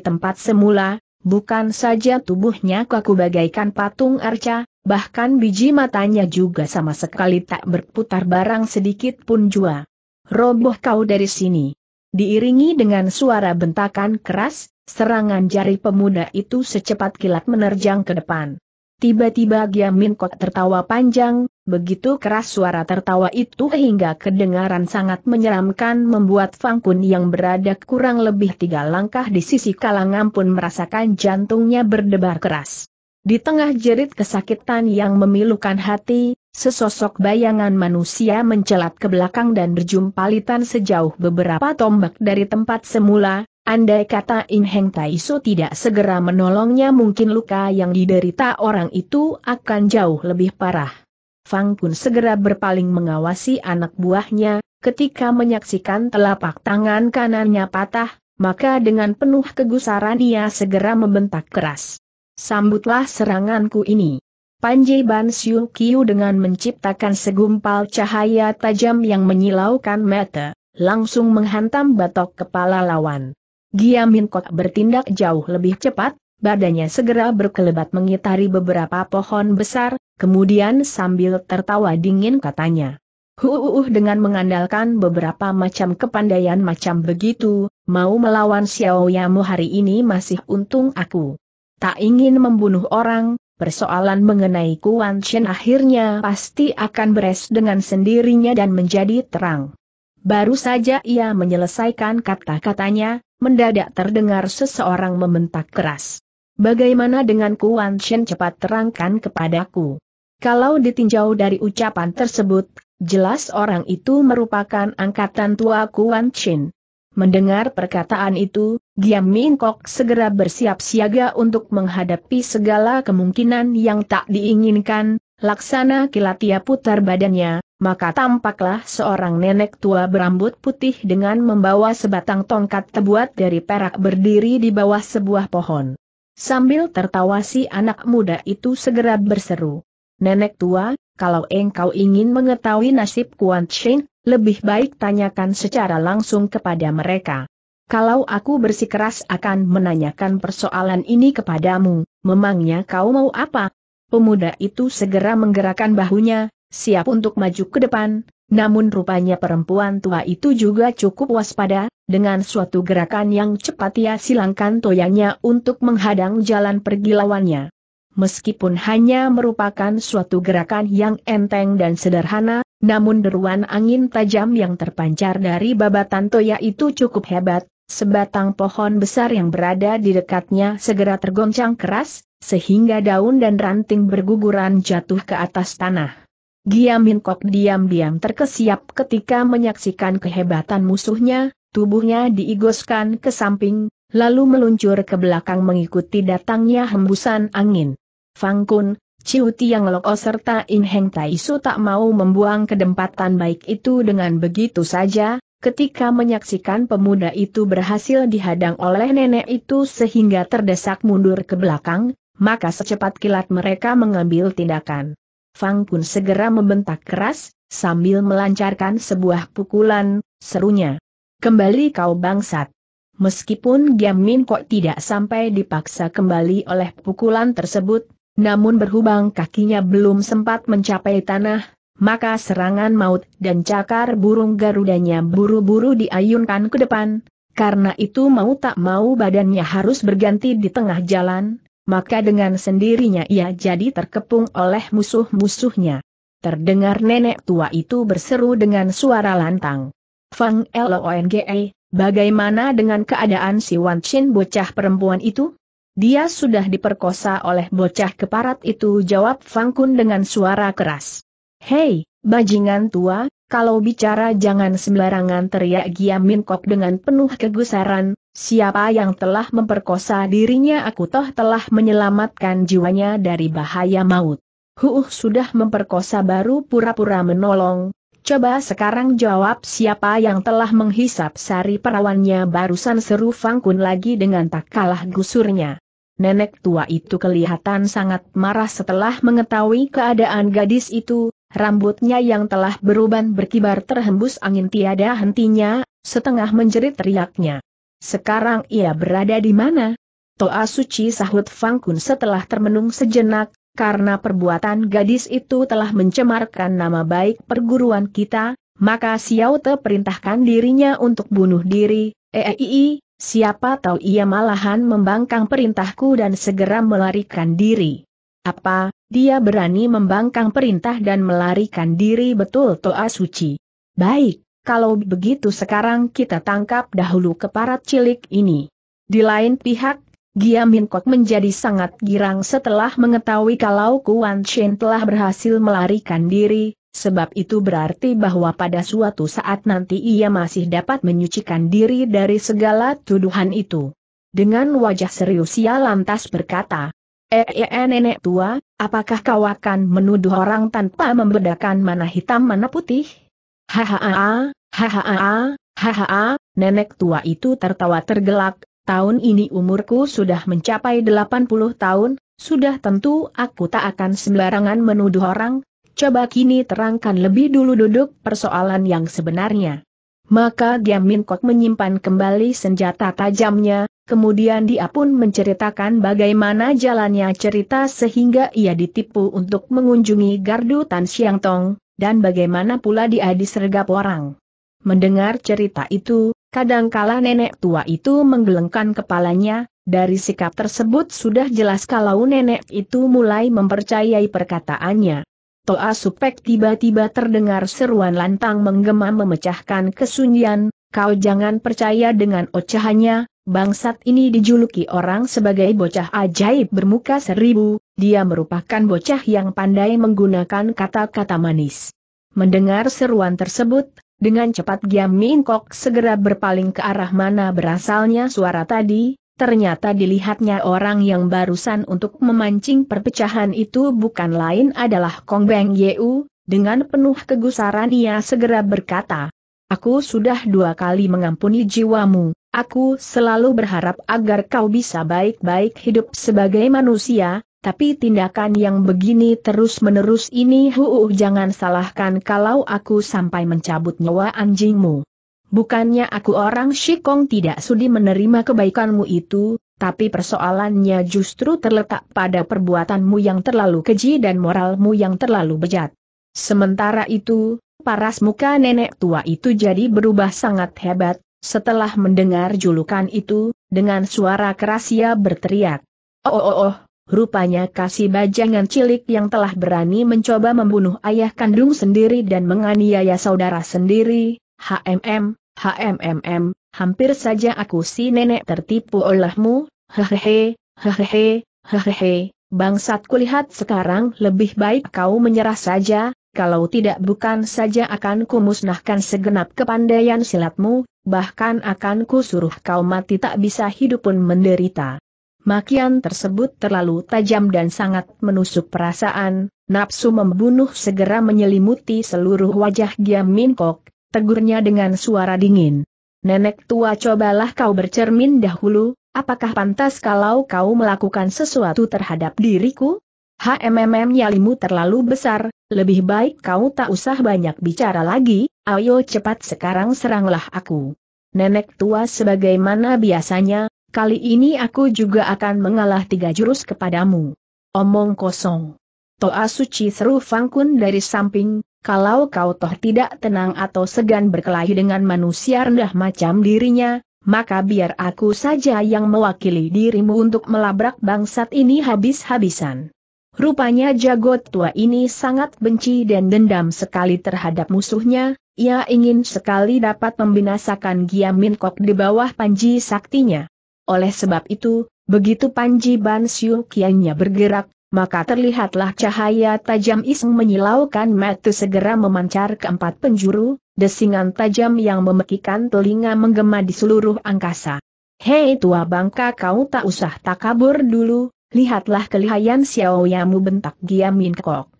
tempat semula, bukan saja tubuhnya kaku bagaikan patung arca, bahkan biji matanya juga sama sekali tak berputar barang sedikit pun jua. Roboh kau dari sini diiringi dengan suara bentakan keras, serangan jari pemuda itu secepat kilat menerjang ke depan. Tiba-tiba Giamin kok tertawa panjang, begitu keras suara tertawa itu hingga kedengaran sangat menyeramkan membuat Fang Kun yang berada kurang lebih tiga langkah di sisi kalangan pun merasakan jantungnya berdebar keras. Di tengah jerit kesakitan yang memilukan hati, sesosok bayangan manusia mencelat ke belakang dan berjumpalitan sejauh beberapa tombak dari tempat semula, andai kata In Heng Taiso tidak segera menolongnya mungkin luka yang diderita orang itu akan jauh lebih parah. Fang Kun segera berpaling mengawasi anak buahnya, ketika menyaksikan telapak tangan kanannya patah, maka dengan penuh kegusaran ia segera membentak keras. Sambutlah seranganku ini. Panji Ban Siu Kiu dengan menciptakan segumpal cahaya tajam yang menyilaukan mata, langsung menghantam batok kepala lawan. Giamin Kot bertindak jauh lebih cepat, badannya segera berkelebat mengitari beberapa pohon besar, kemudian sambil tertawa dingin katanya. Huuuh dengan mengandalkan beberapa macam kepandaian macam begitu, mau melawan Xiao Yamu hari ini masih untung aku tak ingin membunuh orang, persoalan mengenai Kuan Chen akhirnya pasti akan beres dengan sendirinya dan menjadi terang. Baru saja ia menyelesaikan kata-katanya, mendadak terdengar seseorang membentak keras. Bagaimana dengan Kuan Chen cepat terangkan kepadaku? Kalau ditinjau dari ucapan tersebut, jelas orang itu merupakan angkatan tua Kuan Chen. Mendengar perkataan itu, Giam Min segera bersiap siaga untuk menghadapi segala kemungkinan yang tak diinginkan, laksana kilatia putar badannya, maka tampaklah seorang nenek tua berambut putih dengan membawa sebatang tongkat terbuat dari perak berdiri di bawah sebuah pohon. Sambil tertawa si anak muda itu segera berseru. Nenek tua, kalau engkau ingin mengetahui nasib Kuan Chin, lebih baik tanyakan secara langsung kepada mereka. Kalau aku bersikeras akan menanyakan persoalan ini kepadamu, memangnya kau mau apa? Pemuda itu segera menggerakkan bahunya, siap untuk maju ke depan, namun rupanya perempuan tua itu juga cukup waspada, dengan suatu gerakan yang cepat ia silangkan toyanya untuk menghadang jalan pergi lawannya. Meskipun hanya merupakan suatu gerakan yang enteng dan sederhana, namun deruan angin tajam yang terpancar dari babatan Toya itu cukup hebat, sebatang pohon besar yang berada di dekatnya segera tergoncang keras, sehingga daun dan ranting berguguran jatuh ke atas tanah. Giamin Kok diam-diam terkesiap ketika menyaksikan kehebatan musuhnya, tubuhnya diigoskan ke samping, lalu meluncur ke belakang mengikuti datangnya hembusan angin. Fang Kun. Ciu Tiang Loko oh serta In Heng Tai Su tak mau membuang kedempatan baik itu dengan begitu saja, ketika menyaksikan pemuda itu berhasil dihadang oleh nenek itu sehingga terdesak mundur ke belakang, maka secepat kilat mereka mengambil tindakan. Fang Kun segera membentak keras, sambil melancarkan sebuah pukulan, serunya. Kembali kau bangsat. Meskipun Giam Min Kok tidak sampai dipaksa kembali oleh pukulan tersebut, namun berhubang kakinya belum sempat mencapai tanah, maka serangan maut dan cakar burung garudanya buru-buru diayunkan ke depan, karena itu mau tak mau badannya harus berganti di tengah jalan, maka dengan sendirinya ia jadi terkepung oleh musuh-musuhnya. Terdengar nenek tua itu berseru dengan suara lantang. Fang Longe, bagaimana dengan keadaan si Wan Chin bocah perempuan itu? Dia sudah diperkosa oleh bocah keparat itu jawab Fang Kun dengan suara keras. Hei, bajingan tua, kalau bicara jangan sembarangan teriak Giam Min Kok dengan penuh kegusaran, siapa yang telah memperkosa dirinya aku toh telah menyelamatkan jiwanya dari bahaya maut. Huuh sudah memperkosa baru pura-pura menolong, Coba sekarang jawab siapa yang telah menghisap sari perawannya barusan seru Fang Kun lagi dengan tak kalah gusurnya nenek tua itu kelihatan sangat marah setelah mengetahui keadaan gadis itu, rambutnya yang telah beruban berkibar terhembus angin tiada hentinya, setengah menjerit teriaknya. Sekarang ia berada di mana? Toa suci sahut Fangkun setelah termenung sejenak, karena perbuatan gadis itu telah mencemarkan nama baik perguruan kita, maka Xiao Te perintahkan dirinya untuk bunuh diri, eei, Siapa tahu ia malahan membangkang perintahku dan segera melarikan diri. Apa, dia berani membangkang perintah dan melarikan diri betul Toa Suci. Baik, kalau begitu sekarang kita tangkap dahulu keparat cilik ini. Di lain pihak, Gia Min Kok menjadi sangat girang setelah mengetahui kalau Kuan Chen telah berhasil melarikan diri, sebab itu berarti bahwa pada suatu saat nanti ia masih dapat menyucikan diri dari segala tuduhan itu. Dengan wajah serius ia lantas berkata, Ee eh, eh, eh, nenek tua, apakah kau akan menuduh orang tanpa membedakan mana hitam mana putih? Hahaha, hahaha, hahaha, nenek tua itu tertawa tergelak, tahun ini umurku sudah mencapai 80 tahun, sudah tentu aku tak akan sembarangan menuduh orang, coba kini terangkan lebih dulu duduk persoalan yang sebenarnya. Maka Diam Min Kok menyimpan kembali senjata tajamnya, kemudian dia pun menceritakan bagaimana jalannya cerita sehingga ia ditipu untuk mengunjungi Gardu Tan Siang Tong, dan bagaimana pula dia disergap orang. Mendengar cerita itu, kadangkala nenek tua itu menggelengkan kepalanya, dari sikap tersebut sudah jelas kalau nenek itu mulai mempercayai perkataannya. Toa Supek tiba-tiba terdengar seruan lantang menggema memecahkan kesunyian, kau jangan percaya dengan ocehannya, bangsat ini dijuluki orang sebagai bocah ajaib bermuka seribu, dia merupakan bocah yang pandai menggunakan kata-kata manis. Mendengar seruan tersebut, dengan cepat Giam Minkok segera berpaling ke arah mana berasalnya suara tadi, ternyata dilihatnya orang yang barusan untuk memancing perpecahan itu bukan lain adalah Kong Beng Yeu, dengan penuh kegusaran ia segera berkata, Aku sudah dua kali mengampuni jiwamu, aku selalu berharap agar kau bisa baik-baik hidup sebagai manusia, tapi tindakan yang begini terus-menerus ini huu jangan salahkan kalau aku sampai mencabut nyawa anjingmu. Bukannya aku orang Shikong tidak sudi menerima kebaikanmu itu, tapi persoalannya justru terletak pada perbuatanmu yang terlalu keji dan moralmu yang terlalu bejat. Sementara itu, paras muka nenek tua itu jadi berubah sangat hebat, setelah mendengar julukan itu, dengan suara keras ia berteriak. Oh oh oh, rupanya kasih bajangan cilik yang telah berani mencoba membunuh ayah kandung sendiri dan menganiaya saudara sendiri, HMM, HMMM, hampir saja aku si nenek tertipu olehmu, hehehe, hehehe, hehehe, bangsat kulihat sekarang lebih baik kau menyerah saja, kalau tidak bukan saja akan kumusnahkan segenap kepandaian silatmu, bahkan akan kusuruh kau mati tak bisa hidup pun menderita. Makian tersebut terlalu tajam dan sangat menusuk perasaan, nafsu membunuh segera menyelimuti seluruh wajah Giam Minkok, tegurnya dengan suara dingin. Nenek tua cobalah kau bercermin dahulu, apakah pantas kalau kau melakukan sesuatu terhadap diriku? HMMM yalimu terlalu besar, lebih baik kau tak usah banyak bicara lagi, ayo cepat sekarang seranglah aku. Nenek tua sebagaimana biasanya, kali ini aku juga akan mengalah tiga jurus kepadamu. Omong kosong. Toa suci seru Fangkun dari samping, kalau kau toh tidak tenang atau segan berkelahi dengan manusia rendah macam dirinya, maka biar aku saja yang mewakili dirimu untuk melabrak bangsat ini habis-habisan. Rupanya jagot tua ini sangat benci dan dendam sekali terhadap musuhnya, ia ingin sekali dapat membinasakan Giamin Kok di bawah panji saktinya. Oleh sebab itu, begitu panji Ban Siu Kiannya bergerak, maka terlihatlah cahaya tajam iseng menyilaukan metu segera memancar ke empat penjuru, desingan tajam yang memekikan telinga menggema di seluruh angkasa. Hei tua bangka kau tak usah takabur dulu, lihatlah kelihayan Xiaoyamu bentak Giamin Kok.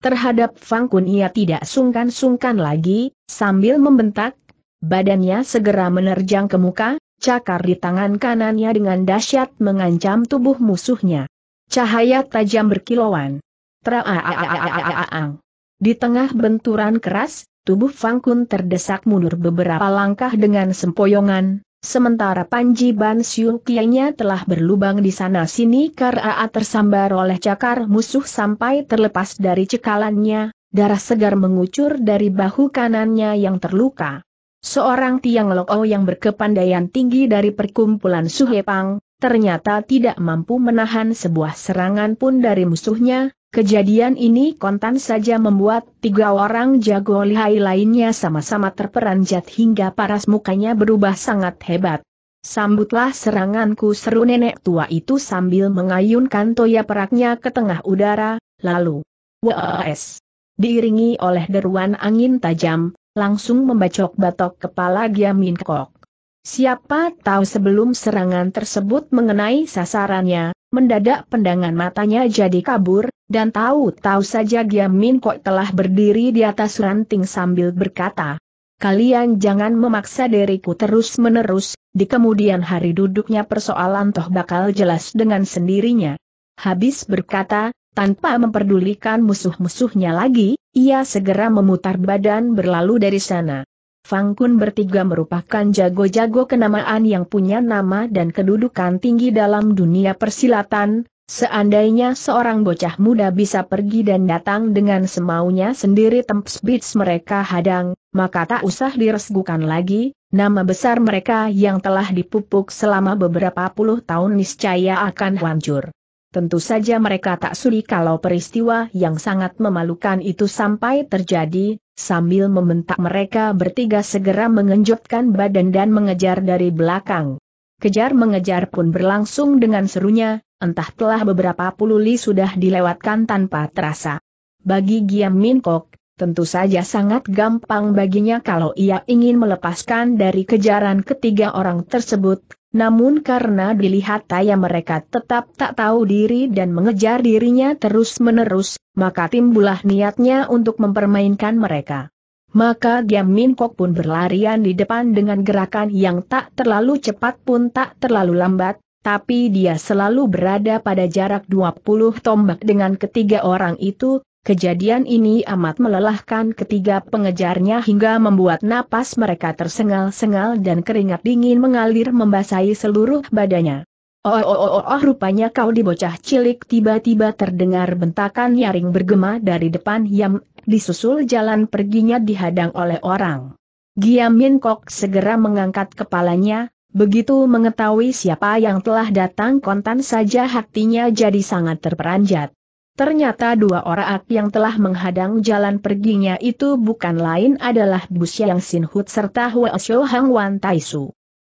Terhadap Fang Kun ia tidak sungkan-sungkan lagi, sambil membentak, badannya segera menerjang ke muka, cakar di tangan kanannya dengan dahsyat mengancam tubuh musuhnya. Cahaya tajam berkilauan. Traaaaang. Di tengah benturan keras, tubuh Fang Kun terdesak mundur beberapa langkah dengan sempoyongan, sementara Panji Ban Siu telah berlubang di sana-sini karena tersambar oleh cakar musuh sampai terlepas dari cekalannya, darah segar mengucur dari bahu kanannya yang terluka. Seorang Tiang Loko yang berkepandaian tinggi dari perkumpulan Suhepang, ternyata tidak mampu menahan sebuah serangan pun dari musuhnya, kejadian ini kontan saja membuat tiga orang jago lihai lainnya sama-sama terperanjat hingga paras mukanya berubah sangat hebat. Sambutlah seranganku seru nenek tua itu sambil mengayunkan toya peraknya ke tengah udara, lalu WAS. Diiringi oleh deruan angin tajam, langsung membacok-batok kepala Giamin Kok. Siapa tahu sebelum serangan tersebut mengenai sasarannya, mendadak pendangan matanya jadi kabur, dan tahu-tahu saja Giam Min Kok telah berdiri di atas ranting sambil berkata, Kalian jangan memaksa diriku terus-menerus, di kemudian hari duduknya persoalan toh bakal jelas dengan sendirinya. Habis berkata, tanpa memperdulikan musuh-musuhnya lagi, ia segera memutar badan berlalu dari sana. Fang Kun bertiga merupakan jago-jago kenamaan yang punya nama dan kedudukan tinggi dalam dunia persilatan, seandainya seorang bocah muda bisa pergi dan datang dengan semaunya sendiri tempat beats mereka hadang, maka tak usah diresgukan lagi, nama besar mereka yang telah dipupuk selama beberapa puluh tahun niscaya akan hancur. Tentu saja mereka tak sudi kalau peristiwa yang sangat memalukan itu sampai terjadi, sambil membentak mereka bertiga segera mengenjotkan badan dan mengejar dari belakang. Kejar-mengejar pun berlangsung dengan serunya, entah telah beberapa puluh li sudah dilewatkan tanpa terasa. Bagi Giam Min Kok, tentu saja sangat gampang baginya kalau ia ingin melepaskan dari kejaran ketiga orang tersebut, namun karena dilihat taya mereka tetap tak tahu diri dan mengejar dirinya terus-menerus, maka timbulah niatnya untuk mempermainkan mereka. Maka Giam Min Kok pun berlarian di depan dengan gerakan yang tak terlalu cepat pun tak terlalu lambat, tapi dia selalu berada pada jarak 20 tombak dengan ketiga orang itu, Kejadian ini amat melelahkan ketiga pengejarnya hingga membuat napas mereka tersengal-sengal dan keringat dingin mengalir membasahi seluruh badannya. Oh, oh, oh, oh, oh rupanya kau dibocah cilik tiba-tiba terdengar bentakan nyaring bergema dari depan yang disusul jalan perginya dihadang oleh orang. Giamin Kok segera mengangkat kepalanya, begitu mengetahui siapa yang telah datang kontan saja hatinya jadi sangat terperanjat. Ternyata dua orang yang telah menghadang jalan perginya itu bukan lain adalah Bu Siang Sin Hut serta Hua Hang Wan Tai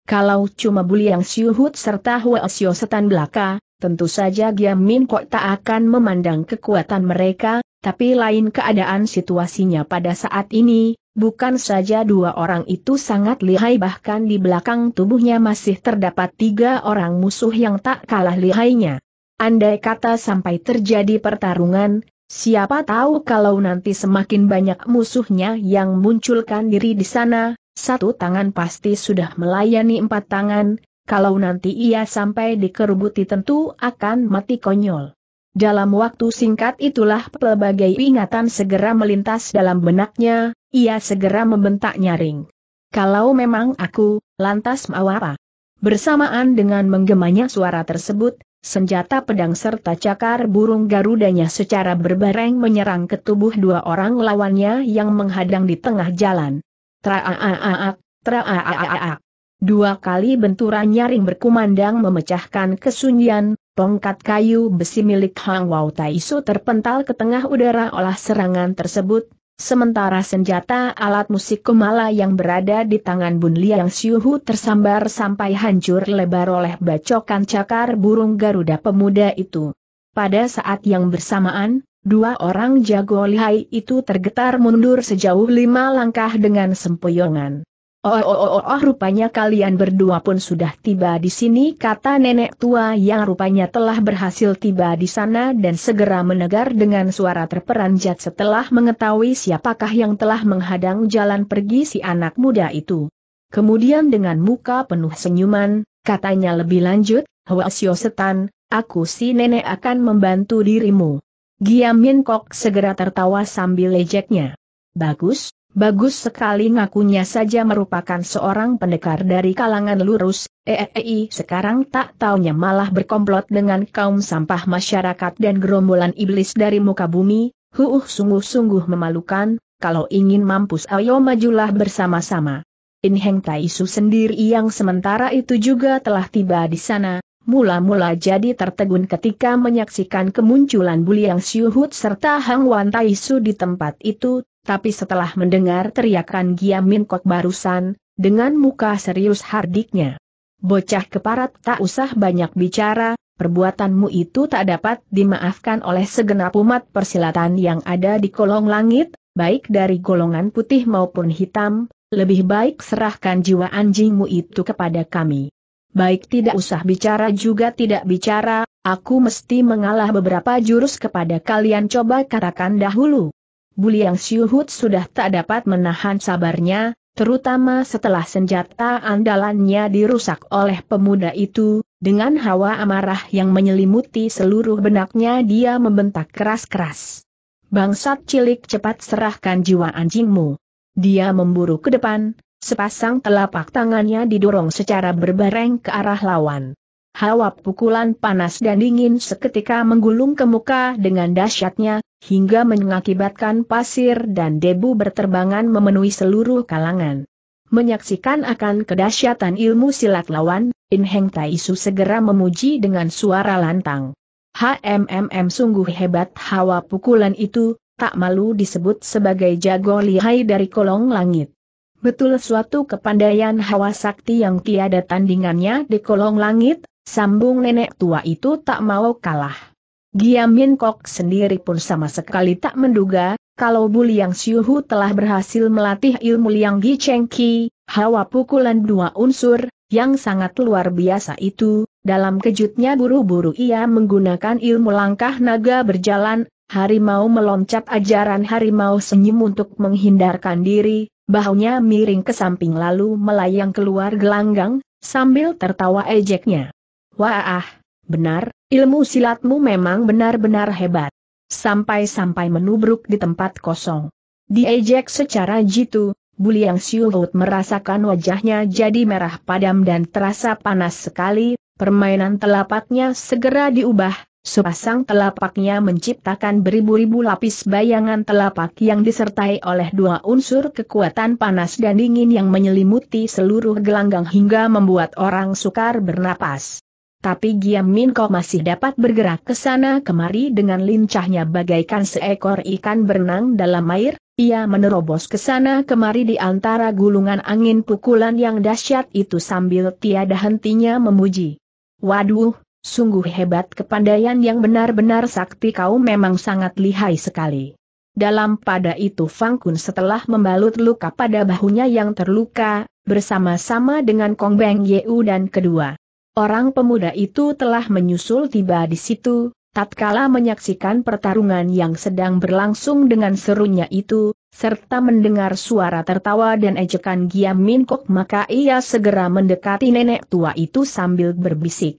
Kalau cuma Bu Liang Siu Hut serta Hua Setan Belaka, tentu saja Giam Min Kok tak akan memandang kekuatan mereka, tapi lain keadaan situasinya pada saat ini, bukan saja dua orang itu sangat lihai bahkan di belakang tubuhnya masih terdapat tiga orang musuh yang tak kalah lihainya. Andai kata sampai terjadi pertarungan, siapa tahu kalau nanti semakin banyak musuhnya yang munculkan diri di sana, satu tangan pasti sudah melayani empat tangan, kalau nanti ia sampai dikerubuti tentu akan mati konyol. Dalam waktu singkat itulah pelbagai ingatan segera melintas dalam benaknya, ia segera membentak nyaring. Kalau memang aku, lantas mau apa? Bersamaan dengan menggemanya suara tersebut, senjata pedang serta cakar burung garudanya secara berbareng menyerang ke tubuh dua orang lawannya yang menghadang di tengah jalan. Traaaaak, traaaaak. Dua kali benturan nyaring berkumandang memecahkan kesunyian, tongkat kayu besi milik Hang Wau Taiso terpental ke tengah udara olah serangan tersebut, Sementara senjata alat musik kumala yang berada di tangan Bun Liang Xiuhu tersambar sampai hancur lebar oleh bacokan cakar burung Garuda pemuda itu. Pada saat yang bersamaan, dua orang jago lihai itu tergetar mundur sejauh lima langkah dengan sempoyongan. Oh, oh, oh, oh, oh rupanya kalian berdua pun sudah tiba di sini kata nenek tua yang rupanya telah berhasil tiba di sana dan segera menegar dengan suara terperanjat setelah mengetahui siapakah yang telah menghadang jalan pergi si anak muda itu. Kemudian dengan muka penuh senyuman, katanya lebih lanjut, Hwasyo Setan, aku si nenek akan membantu dirimu. Giamin Kok segera tertawa sambil lejeknya. Bagus, Bagus sekali ngakunya saja merupakan seorang pendekar dari kalangan lurus, EEI sekarang tak taunya malah berkomplot dengan kaum sampah masyarakat dan gerombolan iblis dari muka bumi, huuh sungguh-sungguh memalukan, kalau ingin mampus ayo majulah bersama-sama. In Heng Taisu sendiri yang sementara itu juga telah tiba di sana, mula-mula jadi tertegun ketika menyaksikan kemunculan Buliang Siuhut serta Hang Wan Taisu di tempat itu, tapi setelah mendengar teriakan Min Kok barusan, dengan muka serius hardiknya. Bocah keparat tak usah banyak bicara, perbuatanmu itu tak dapat dimaafkan oleh segenap umat persilatan yang ada di kolong langit, baik dari golongan putih maupun hitam, lebih baik serahkan jiwa anjingmu itu kepada kami. Baik tidak usah bicara juga tidak bicara, aku mesti mengalah beberapa jurus kepada kalian coba katakan dahulu. Buliang Siuhut sudah tak dapat menahan sabarnya, terutama setelah senjata andalannya dirusak oleh pemuda itu, dengan hawa amarah yang menyelimuti seluruh benaknya dia membentak keras-keras. Bangsat cilik cepat serahkan jiwa anjingmu. Dia memburu ke depan, sepasang telapak tangannya didorong secara berbareng ke arah lawan. Hawa pukulan panas dan dingin seketika menggulung ke muka dengan dahsyatnya, hingga mengakibatkan pasir dan debu berterbangan memenuhi seluruh kalangan. Menyaksikan akan kedahsyatan ilmu silat lawan, In Heng Taisu segera memuji dengan suara lantang. HMMM sungguh hebat hawa pukulan itu, tak malu disebut sebagai jago lihai dari kolong langit. Betul suatu kepandaian hawa sakti yang tiada tandingannya di kolong langit, sambung nenek tua itu tak mau kalah. Giam Giamin Kok sendiri pun sama sekali tak menduga, kalau Bu Buliang Hu telah berhasil melatih ilmu Liang Gi Cheng Ki, hawa pukulan dua unsur, yang sangat luar biasa itu, dalam kejutnya buru-buru ia menggunakan ilmu langkah naga berjalan, harimau meloncat ajaran harimau senyum untuk menghindarkan diri, bahunya miring ke samping lalu melayang keluar gelanggang, sambil tertawa ejeknya. Wah! Benar, ilmu silatmu memang benar-benar hebat. Sampai-sampai menubruk di tempat kosong. Diejek secara jitu, Buliang Siuhut merasakan wajahnya jadi merah padam dan terasa panas sekali, permainan telapaknya segera diubah, sepasang telapaknya menciptakan beribu-ribu lapis bayangan telapak yang disertai oleh dua unsur kekuatan panas dan dingin yang menyelimuti seluruh gelanggang hingga membuat orang sukar bernapas. Tapi Giam Min Kok masih dapat bergerak ke sana kemari dengan lincahnya bagaikan seekor ikan berenang dalam air, ia menerobos ke sana kemari di antara gulungan angin pukulan yang dahsyat itu sambil tiada hentinya memuji. Waduh, sungguh hebat kepandaian yang benar-benar sakti kau memang sangat lihai sekali. Dalam pada itu Fang Kun setelah membalut luka pada bahunya yang terluka, bersama-sama dengan Kong Beng Yeu dan kedua Orang pemuda itu telah menyusul tiba di situ, tatkala menyaksikan pertarungan yang sedang berlangsung dengan serunya itu, serta mendengar suara tertawa dan ejekan Giam Min Kok maka ia segera mendekati nenek tua itu sambil berbisik.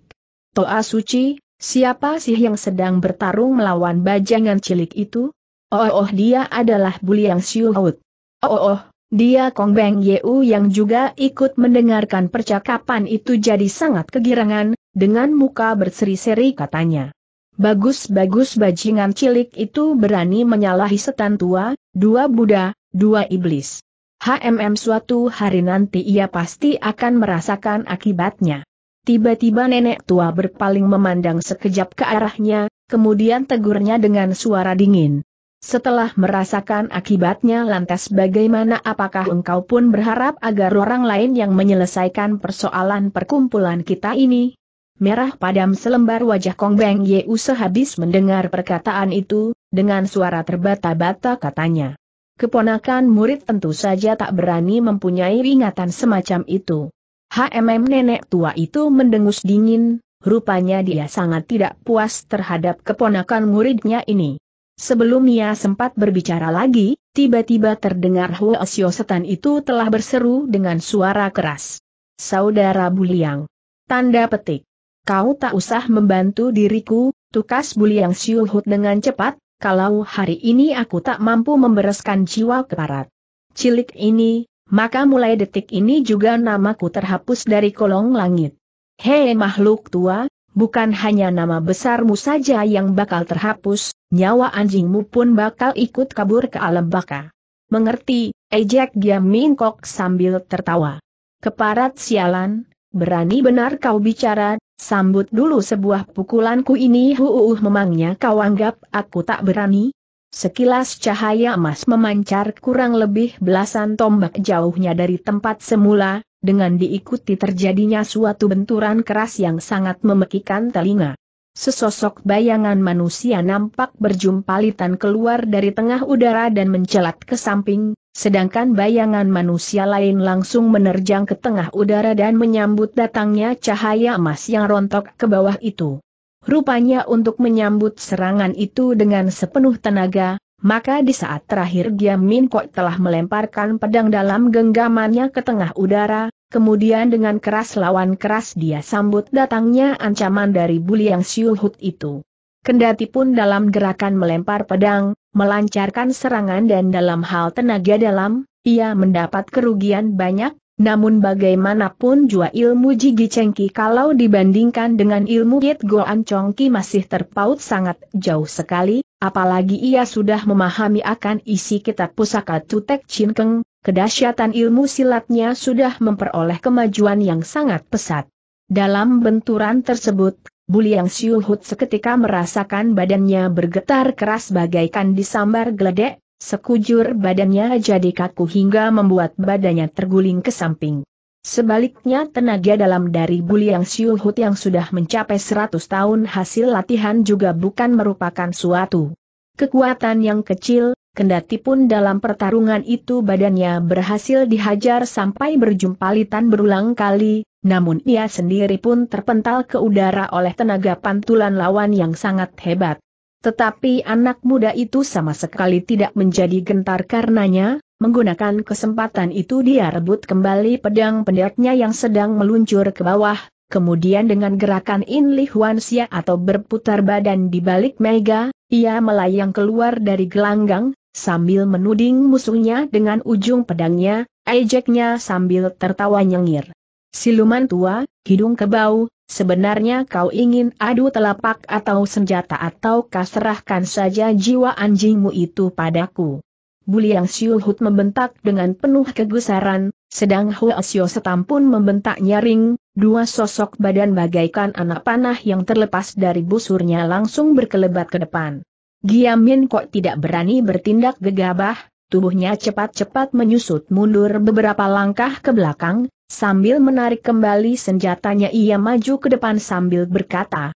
Toa suci, siapa sih yang sedang bertarung melawan bajangan cilik itu? Oh, oh, oh dia adalah Buliang Hout. Oh, oh, oh dia Kong Beng Yeu yang juga ikut mendengarkan percakapan itu jadi sangat kegirangan, dengan muka berseri-seri katanya. Bagus-bagus bajingan cilik itu berani menyalahi setan tua, dua Buddha, dua iblis. HMM suatu hari nanti ia pasti akan merasakan akibatnya. Tiba-tiba nenek tua berpaling memandang sekejap ke arahnya, kemudian tegurnya dengan suara dingin. Setelah merasakan akibatnya lantas bagaimana apakah engkau pun berharap agar orang lain yang menyelesaikan persoalan perkumpulan kita ini? Merah padam selembar wajah Kong Beng Yeu sehabis mendengar perkataan itu, dengan suara terbata-bata katanya. Keponakan murid tentu saja tak berani mempunyai ingatan semacam itu. HMM nenek tua itu mendengus dingin, rupanya dia sangat tidak puas terhadap keponakan muridnya ini. Sebelum ia sempat berbicara lagi, tiba-tiba terdengar Hua Setan itu telah berseru dengan suara keras. Saudara Buliang. Tanda petik. Kau tak usah membantu diriku, tukas Buliang Siuhut dengan cepat, kalau hari ini aku tak mampu membereskan jiwa keparat. Cilik ini, maka mulai detik ini juga namaku terhapus dari kolong langit. Hei makhluk tua, bukan hanya nama besarmu saja yang bakal terhapus, nyawa anjingmu pun bakal ikut kabur ke alam baka. Mengerti, ejek dia mingkok sambil tertawa. Keparat sialan, berani benar kau bicara, sambut dulu sebuah pukulanku ini huuuh memangnya kau anggap aku tak berani? Sekilas cahaya emas memancar kurang lebih belasan tombak jauhnya dari tempat semula, dengan diikuti terjadinya suatu benturan keras yang sangat memekikan telinga. Sesosok bayangan manusia nampak berjumpalitan keluar dari tengah udara dan mencelat ke samping, sedangkan bayangan manusia lain langsung menerjang ke tengah udara dan menyambut datangnya cahaya emas yang rontok ke bawah itu. Rupanya untuk menyambut serangan itu dengan sepenuh tenaga, maka di saat terakhir Giam Min Kok telah melemparkan pedang dalam genggamannya ke tengah udara, kemudian dengan keras lawan keras dia sambut datangnya ancaman dari Buli Yang Siuhut itu. Kendati pun dalam gerakan melempar pedang, melancarkan serangan dan dalam hal tenaga dalam, ia mendapat kerugian banyak, namun bagaimanapun jua ilmu Jigi Cengki kalau dibandingkan dengan ilmu Yit Goan Chongki masih terpaut sangat jauh sekali, apalagi ia sudah memahami akan isi kitab pusaka Tutek Chin Keng, kedahsyatan ilmu silatnya sudah memperoleh kemajuan yang sangat pesat. Dalam benturan tersebut, Buliang Siuhut seketika merasakan badannya bergetar keras bagaikan disambar geledek, Sekujur badannya jadi kaku hingga membuat badannya terguling ke samping. Sebaliknya tenaga dalam dari Buliang Siuhut yang sudah mencapai 100 tahun hasil latihan juga bukan merupakan suatu kekuatan yang kecil, kendati pun dalam pertarungan itu badannya berhasil dihajar sampai berjumpalitan berulang kali, namun ia sendiri pun terpental ke udara oleh tenaga pantulan lawan yang sangat hebat. Tetapi anak muda itu sama sekali tidak menjadi gentar karenanya, menggunakan kesempatan itu dia rebut kembali pedang pendeknya yang sedang meluncur ke bawah, kemudian dengan gerakan In Li Huan Xia atau berputar badan di balik mega, ia melayang keluar dari gelanggang, sambil menuding musuhnya dengan ujung pedangnya, ejeknya sambil tertawa nyengir. Siluman tua, hidung kebau, Sebenarnya kau ingin adu telapak atau senjata atau kaserahkan saja jiwa anjingmu itu padaku. Buliang Siuhut membentak dengan penuh kegusaran, sedang Hua Sio Setam pun membentak nyaring, dua sosok badan bagaikan anak panah yang terlepas dari busurnya langsung berkelebat ke depan. Giamin kok tidak berani bertindak gegabah, tubuhnya cepat-cepat menyusut mundur beberapa langkah ke belakang, Sambil menarik kembali senjatanya ia maju ke depan sambil berkata,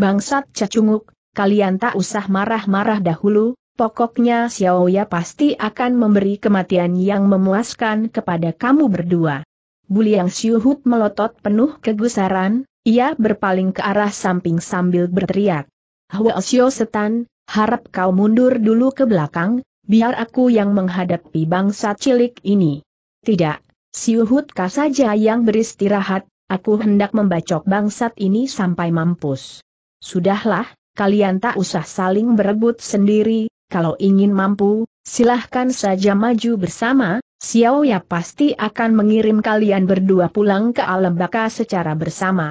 Bangsat cacunguk, kalian tak usah marah-marah dahulu, pokoknya Xiaoya pasti akan memberi kematian yang memuaskan kepada kamu berdua. Buliang Siuhut melotot penuh kegusaran, ia berpaling ke arah samping sambil berteriak. Hwa Xiao Setan, harap kau mundur dulu ke belakang, biar aku yang menghadapi bangsa cilik ini. Tidak, Siuhutkah saja yang beristirahat, aku hendak membacok bangsat ini sampai mampus. Sudahlah, kalian tak usah saling berebut sendiri, kalau ingin mampu, silahkan saja maju bersama, Xiao Ya pasti akan mengirim kalian berdua pulang ke alam baka secara bersama.